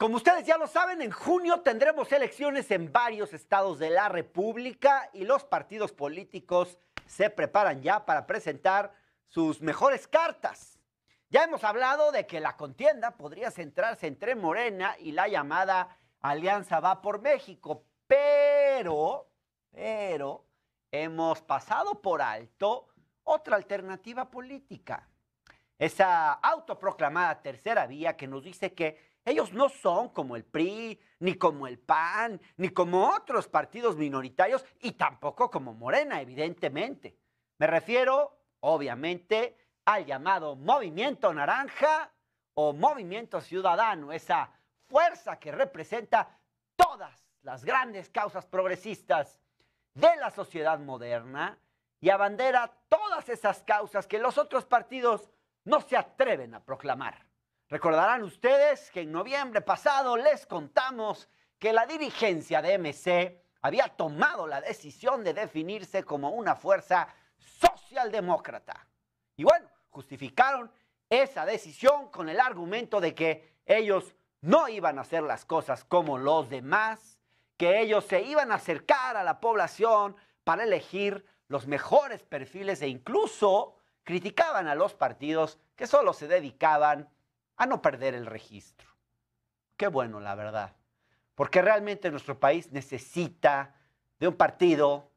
Como ustedes ya lo saben, en junio tendremos elecciones en varios estados de la República y los partidos políticos se preparan ya para presentar sus mejores cartas. Ya hemos hablado de que la contienda podría centrarse entre Morena y la llamada Alianza Va por México, pero, pero hemos pasado por alto otra alternativa política, esa autoproclamada tercera vía que nos dice que ellos no son como el PRI, ni como el PAN, ni como otros partidos minoritarios y tampoco como Morena, evidentemente. Me refiero, obviamente, al llamado Movimiento Naranja o Movimiento Ciudadano, esa fuerza que representa todas las grandes causas progresistas de la sociedad moderna y abandera todas esas causas que los otros partidos no se atreven a proclamar. Recordarán ustedes que en noviembre pasado les contamos que la dirigencia de MC había tomado la decisión de definirse como una fuerza socialdemócrata. Y bueno, justificaron esa decisión con el argumento de que ellos no iban a hacer las cosas como los demás, que ellos se iban a acercar a la población para elegir los mejores perfiles e incluso criticaban a los partidos que solo se dedicaban a no perder el registro. Qué bueno, la verdad, porque realmente nuestro país necesita de un partido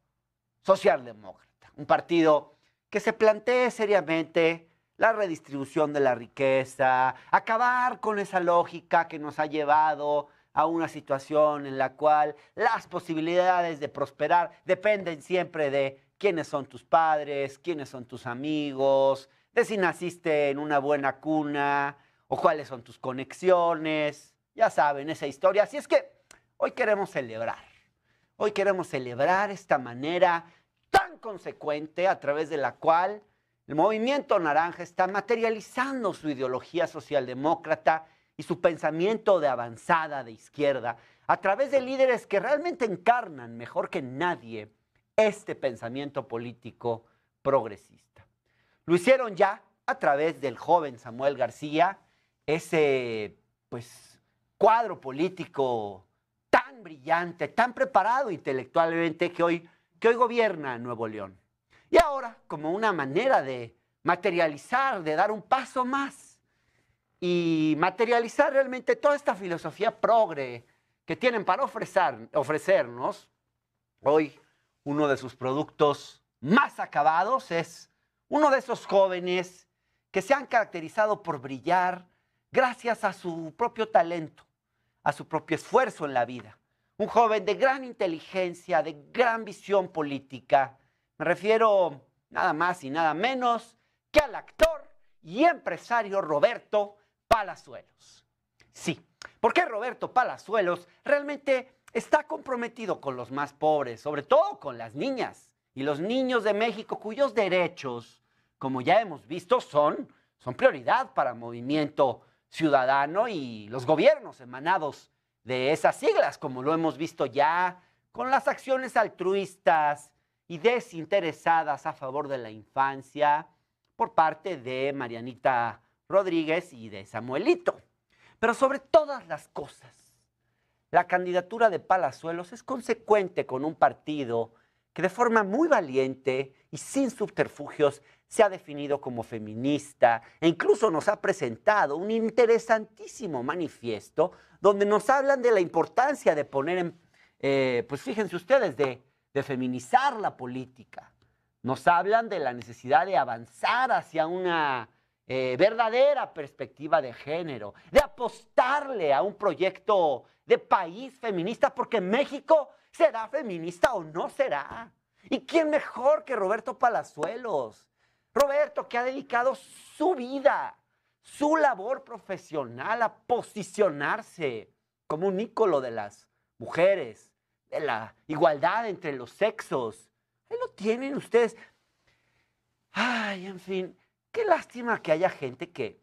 socialdemócrata, un partido que se plantee seriamente la redistribución de la riqueza, acabar con esa lógica que nos ha llevado a una situación en la cual las posibilidades de prosperar dependen siempre de quiénes son tus padres, quiénes son tus amigos, de si naciste en una buena cuna o cuáles son tus conexiones. Ya saben esa historia. Así es que hoy queremos celebrar. Hoy queremos celebrar esta manera tan consecuente a través de la cual el movimiento naranja está materializando su ideología socialdemócrata y su pensamiento de avanzada de izquierda a través de líderes que realmente encarnan mejor que nadie este pensamiento político progresista. Lo hicieron ya a través del joven Samuel García, ese pues cuadro político tan brillante, tan preparado intelectualmente que hoy, que hoy gobierna Nuevo León. Y ahora, como una manera de materializar, de dar un paso más y materializar realmente toda esta filosofía progre que tienen para ofrecer, ofrecernos, hoy uno de sus productos más acabados es uno de esos jóvenes que se han caracterizado por brillar gracias a su propio talento, a su propio esfuerzo en la vida. Un joven de gran inteligencia, de gran visión política. Me refiero nada más y nada menos que al actor y empresario Roberto Palazuelos. Sí, porque Roberto Palazuelos realmente está comprometido con los más pobres, sobre todo con las niñas y los niños de México cuyos derechos, como ya hemos visto, son, son prioridad para movimiento ciudadano y los gobiernos emanados de esas siglas, como lo hemos visto ya con las acciones altruistas y desinteresadas a favor de la infancia por parte de Marianita Rodríguez y de Samuelito. Pero sobre todas las cosas, la candidatura de Palazuelos es consecuente con un partido que de forma muy valiente y sin subterfugios se ha definido como feminista e incluso nos ha presentado un interesantísimo manifiesto donde nos hablan de la importancia de poner en, eh, pues fíjense ustedes, de feminizar la política. Nos hablan de la necesidad de avanzar hacia una eh, verdadera perspectiva de género, de apostarle a un proyecto de país feminista, porque México será feminista o no será. ¿Y quién mejor que Roberto Palazuelos? Roberto, que ha dedicado su vida, su labor profesional a posicionarse como un ícono de las mujeres, de la igualdad entre los sexos. Ahí lo tienen ustedes. Ay, en fin qué lástima que haya gente que,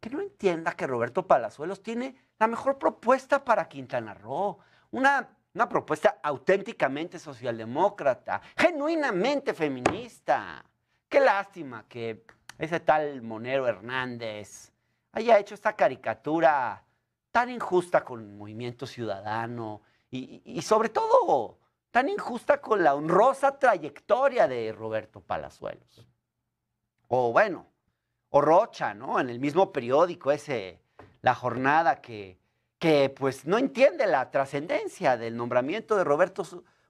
que no entienda que Roberto Palazuelos tiene la mejor propuesta para Quintana Roo. Una propuesta auténticamente socialdemócrata, genuinamente feminista. Qué lástima que ese tal Monero Hernández haya hecho esta caricatura tan injusta con el movimiento ciudadano y, sobre todo tan injusta con la honrosa trayectoria de Roberto Palazuelos o bueno, o Rocha, ¿no? En el mismo periódico ese, La Jornada, que, que pues no entiende la trascendencia del nombramiento de Roberto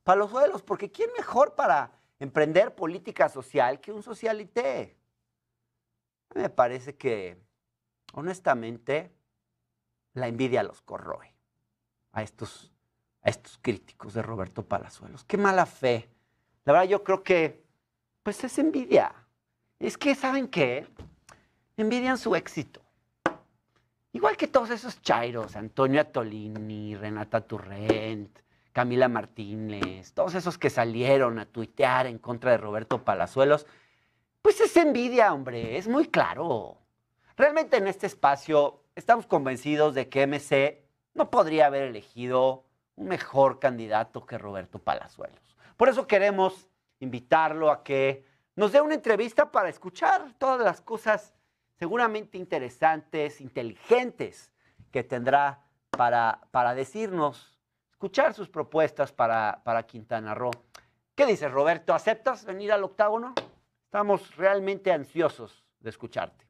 Palazuelos, porque ¿quién mejor para emprender política social que un socialité? Me parece que, honestamente, la envidia los corroe a estos, a estos críticos de Roberto Palazuelos. Qué mala fe. La verdad yo creo que, pues es envidia es que, ¿saben qué? Envidian su éxito. Igual que todos esos chairos, Antonio Atolini, Renata Turrent, Camila Martínez, todos esos que salieron a tuitear en contra de Roberto Palazuelos, pues es envidia, hombre, es muy claro. Realmente en este espacio estamos convencidos de que MC no podría haber elegido un mejor candidato que Roberto Palazuelos. Por eso queremos invitarlo a que nos dé una entrevista para escuchar todas las cosas seguramente interesantes, inteligentes que tendrá para, para decirnos, escuchar sus propuestas para, para Quintana Roo. ¿Qué dices, Roberto? ¿Aceptas venir al octágono? Estamos realmente ansiosos de escucharte.